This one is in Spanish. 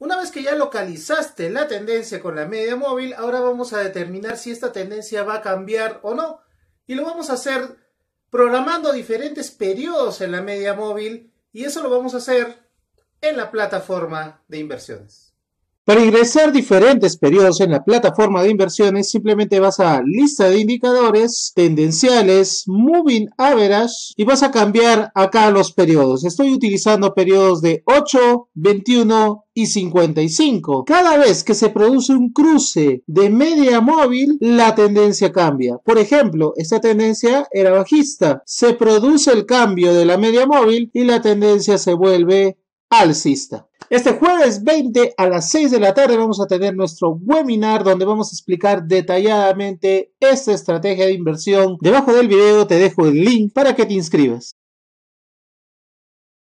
Una vez que ya localizaste la tendencia con la media móvil, ahora vamos a determinar si esta tendencia va a cambiar o no. Y lo vamos a hacer programando diferentes periodos en la media móvil y eso lo vamos a hacer en la plataforma de inversiones. Para ingresar diferentes periodos en la plataforma de inversiones, simplemente vas a lista de indicadores, tendenciales, moving average y vas a cambiar acá los periodos. Estoy utilizando periodos de 8, 21 y 55. Cada vez que se produce un cruce de media móvil, la tendencia cambia. Por ejemplo, esta tendencia era bajista. Se produce el cambio de la media móvil y la tendencia se vuelve alcista. Este jueves 20 a las 6 de la tarde vamos a tener nuestro webinar donde vamos a explicar detalladamente esta estrategia de inversión. Debajo del video te dejo el link para que te inscribas.